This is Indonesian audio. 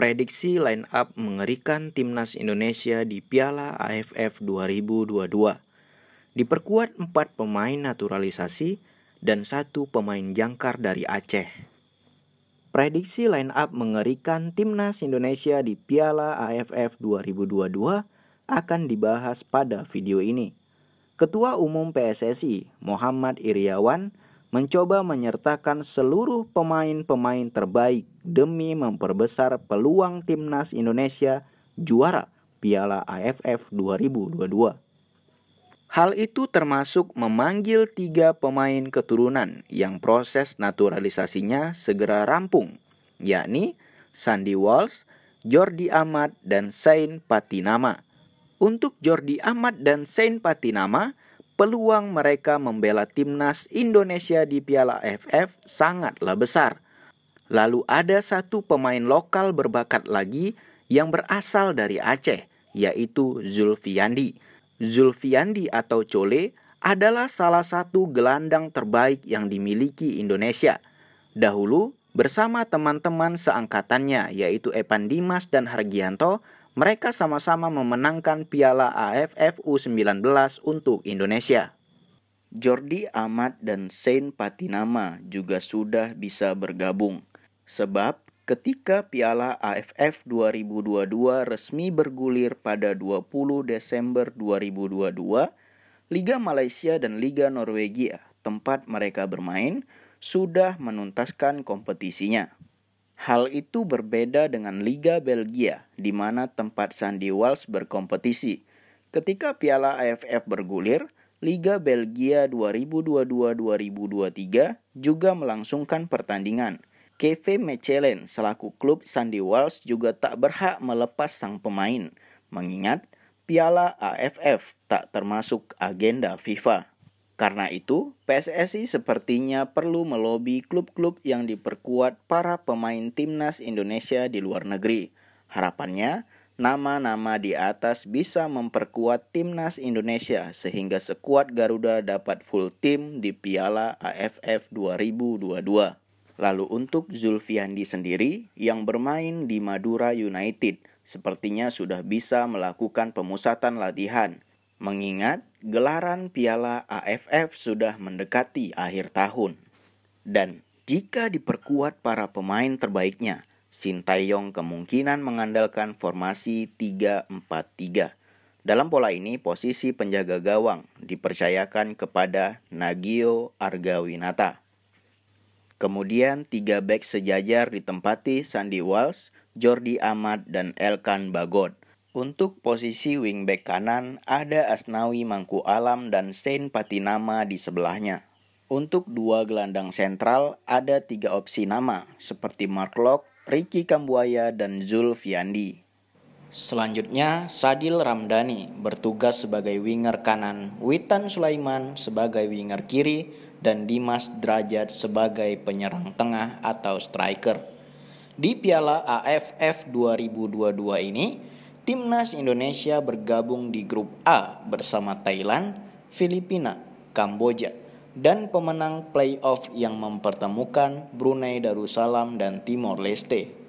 Prediksi line up mengerikan timnas Indonesia di Piala AFF 2022. Diperkuat empat pemain naturalisasi dan satu pemain jangkar dari Aceh. Prediksi line up mengerikan timnas Indonesia di Piala AFF 2022 akan dibahas pada video ini. Ketua Umum PSSI Muhammad Iriawan mencoba menyertakan seluruh pemain-pemain terbaik demi memperbesar peluang timnas Indonesia juara Piala AFF 2022. Hal itu termasuk memanggil tiga pemain keturunan yang proses naturalisasinya segera rampung, yakni Sandy Walsh, Jordi Ahmad, dan Sain Patinama. Untuk Jordi Ahmad dan Sain Patinama, peluang mereka membela timnas Indonesia di Piala AFF sangatlah besar. Lalu ada satu pemain lokal berbakat lagi yang berasal dari Aceh, yaitu Zulfiandi. Zulfiandi atau Cole adalah salah satu gelandang terbaik yang dimiliki Indonesia. Dahulu, bersama teman-teman seangkatannya yaitu Epan Dimas dan Hargianto, mereka sama-sama memenangkan Piala AFF U19 untuk Indonesia. Jordi Ahmad dan Sain Patinama juga sudah bisa bergabung. Sebab ketika Piala AFF 2022 resmi bergulir pada 20 Desember 2022, Liga Malaysia dan Liga Norwegia tempat mereka bermain sudah menuntaskan kompetisinya. Hal itu berbeda dengan Liga Belgia, di mana tempat Sandy Walsh berkompetisi. Ketika Piala AFF bergulir, Liga Belgia 2022-2023 juga melangsungkan pertandingan. KV Mechelen selaku klub Sandy Walsh juga tak berhak melepas sang pemain, mengingat Piala AFF tak termasuk agenda FIFA. Karena itu, PSSI sepertinya perlu melobi klub-klub yang diperkuat para pemain timnas Indonesia di luar negeri. Harapannya, nama-nama di atas bisa memperkuat timnas Indonesia sehingga sekuat Garuda dapat full tim di Piala AFF 2022. Lalu untuk Zulfiandi sendiri yang bermain di Madura United, sepertinya sudah bisa melakukan pemusatan latihan mengingat gelaran Piala AFF sudah mendekati akhir tahun. Dan jika diperkuat para pemain terbaiknya, Sintayong kemungkinan mengandalkan formasi 3-4-3. Dalam pola ini, posisi penjaga gawang dipercayakan kepada Nagio Argawinata. Kemudian tiga back sejajar ditempati Sandi Walsh, Jordi Ahmad, dan Elkan Bagot. Untuk posisi wingback kanan, ada Asnawi Mangku Alam dan Sen Patinama di sebelahnya. Untuk dua gelandang sentral, ada tiga opsi nama, seperti Mark Lok, Ricky Kambuaya, dan Zul Zulfiandi. Selanjutnya, Sadil Ramdhani bertugas sebagai winger kanan, Witan Sulaiman sebagai winger kiri, dan Dimas Derajat sebagai penyerang tengah atau striker. Di Piala AFF 2022 ini, Timnas Indonesia bergabung di grup A bersama Thailand, Filipina, Kamboja, dan pemenang playoff yang mempertemukan Brunei Darussalam dan Timor Leste.